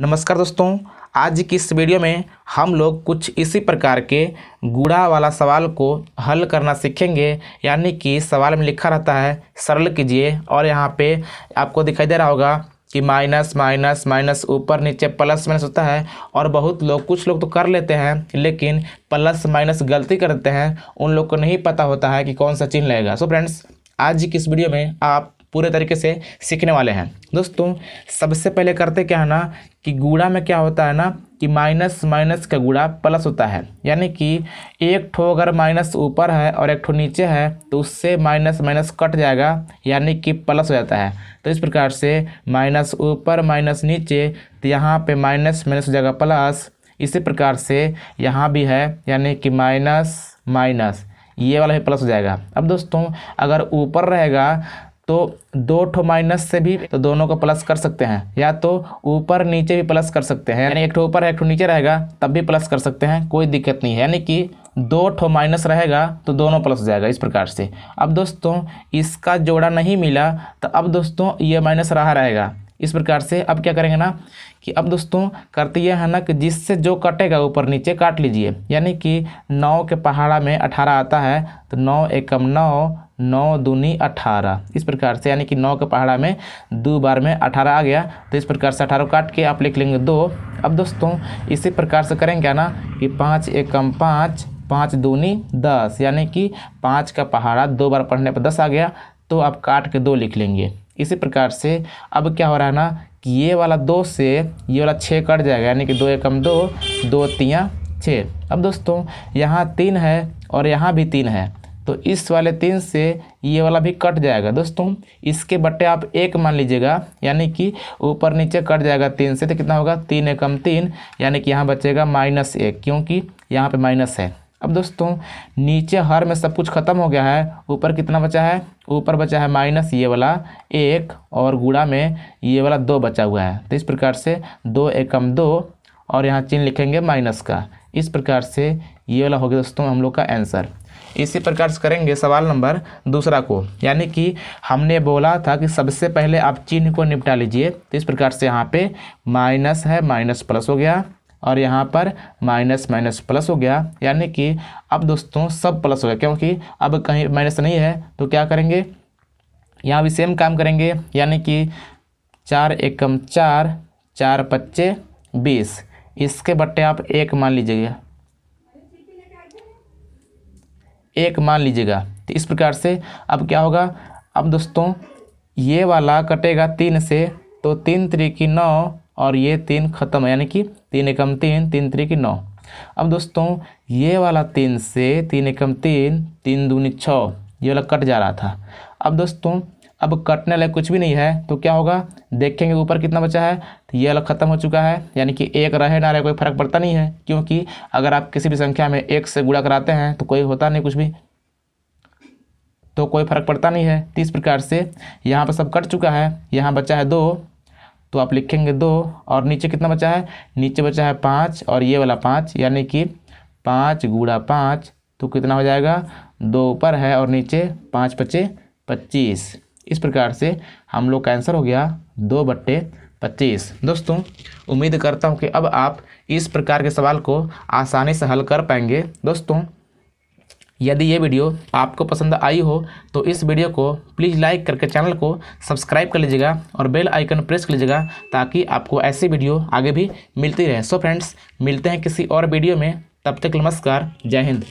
नमस्कार दोस्तों आज की इस वीडियो में हम लोग कुछ इसी प्रकार के गुड़ा वाला सवाल को हल करना सीखेंगे यानी कि सवाल में लिखा रहता है सरल कीजिए और यहाँ पे आपको दिखाई दे रहा होगा कि माइनस माइनस माइनस ऊपर नीचे प्लस माइनस होता है और बहुत लोग कुछ लोग तो कर लेते हैं लेकिन प्लस माइनस गलती करते हैं उन लोग को नहीं पता होता है कि कौन सा चिन्ह लगेगा सो फ्रेंड्स आज की इस वीडियो में आप पूरे तरीके से सीखने वाले हैं दोस्तों सबसे पहले करते क्या है ना कि गुड़ा में क्या होता है ना कि माइनस माइनस का गुड़ा प्लस होता है यानी कि एक ठो अगर माइनस ऊपर है और एक ठो नीचे है तो उससे माइनस माइनस कट जाएगा यानी कि प्लस हो जाता है तो इस प्रकार से माइनस ऊपर माइनस नीचे तो यहाँ पे माइनस माइनस हो जाएगा प्लस इसी प्रकार से यहाँ भी है यानी कि माइनस माइनस ये वाला भी प्लस हो जाएगा अब दोस्तों अगर ऊपर रहेगा तो दो ठो माइनस से भी तो दोनों को प्लस कर सकते हैं या तो ऊपर नीचे भी प्लस कर सकते हैं यानी एक ठो ऊपर है एक ठो नीचे रहेगा तब भी प्लस कर सकते हैं कोई दिक्कत नहीं है यानी कि दो ठो माइनस रहेगा तो दोनों प्लस हो जाएगा इस प्रकार से अब दोस्तों इसका जोड़ा नहीं मिला तो अब दोस्तों ये माइनस रहा रहेगा इस प्रकार से अब क्या करेंगे ना कि अब दोस्तों करते यह है ना कि जिससे जो कटेगा ऊपर नीचे काट लीजिए यानी कि नौ के पहाड़ा में अठारह आता है तो नौ एकम नौ नौ दूनी अठारह इस प्रकार से यानी कि नौ का पहाड़ा में दो बार में अठारह आ गया तो इस प्रकार से अठारह काट के आप लिख लेंगे दो अब दोस्तों इसी प्रकार से करेंगे क्या ना कि पाँच एकम पाँच पाँच दूनी दस यानी कि पाँच का पहाड़ा दो बार पढ़ने पर दस आ गया तो आप काट के दो लिख लेंगे इसी प्रकार से अब क्या हो रहा है ना कि ये वाला दो से ये वाला छः कट जाएगा यानी कि दो एकम दो दो तियाँ छः अब दोस्तों यहाँ तीन है और यहाँ भी तीन है तो इस वाले तीन से ये वाला भी कट जाएगा दोस्तों इसके बट्टे आप एक मान लीजिएगा यानी कि ऊपर नीचे कट जाएगा तीन से तो कितना होगा तीन एकम तीन यानी कि यहाँ बचेगा माइनस एक क्योंकि यहाँ पे माइनस है अब दोस्तों नीचे हर में सब कुछ खत्म हो गया है ऊपर कितना बचा है ऊपर बचा है माइनस ये वाला एक और गुड़ा में ये वाला दो बचा हुआ है तो इस प्रकार से दो एकम दो और यहाँ चिन्ह लिखेंगे माइनस का इस प्रकार से ये वाला हो गया दोस्तों हम लोग का आंसर इसी प्रकार से करेंगे सवाल नंबर दूसरा को यानी कि हमने बोला था कि सबसे पहले आप चिन्ह को निपटा लीजिए तो इस प्रकार से यहाँ पे माइनस है माइनस प्लस हो गया और यहाँ पर माइनस माइनस प्लस हो गया यानी कि अब दोस्तों सब प्लस हो गया क्योंकि अब कहीं माइनस नहीं है तो क्या करेंगे यहाँ भी सेम काम करेंगे यानी कि चार एकम चार चार पच्चे बीस इसके बट्टे आप एक मान लीजिएगा एक मान लीजिएगा तो इस प्रकार से अब क्या होगा अब दोस्तों ये वाला कटेगा तीन से तो तीन त्रिकी नौ और ये तीन खत्म यानी कि तीन एकम तीन तीन त्रिकी नौ अब दोस्तों ये वाला तीन से तीन एकम तीन तीन दूनी छः ये वाला कट जा रहा था अब दोस्तों अब कटने है कुछ भी नहीं है तो क्या होगा देखेंगे ऊपर कितना बचा है तो ये अलग ख़त्म हो चुका है यानी कि एक रहे ना रहे कोई फ़र्क पड़ता नहीं है क्योंकि अगर आप किसी भी संख्या में एक से गुड़ा कराते हैं तो कोई होता नहीं कुछ भी तो कोई फ़र्क पड़ता नहीं है तो इस प्रकार से यहाँ पर सब कट चुका है यहाँ बचा है दो तो आप लिखेंगे दो और नीचे कितना बचा है नीचे बचा है पाँच और ये वाला पाँच यानी कि पाँच गुड़ा पाँच तो कितना हो जाएगा दो ऊपर है और नीचे पाँच पचे पच्चीस इस प्रकार से हम लोग का आंसर हो गया दो बट्टे पच्चीस दोस्तों उम्मीद करता हूँ कि अब आप इस प्रकार के सवाल को आसानी से हल कर पाएंगे दोस्तों यदि ये वीडियो आपको पसंद आई हो तो इस वीडियो को प्लीज़ लाइक करके चैनल को सब्सक्राइब कर लीजिएगा और बेल आइकन प्रेस कर लीजिएगा ताकि आपको ऐसी वीडियो आगे भी मिलती रहे सो फ्रेंड्स मिलते हैं किसी और वीडियो में तब तक नमस्कार जय हिंद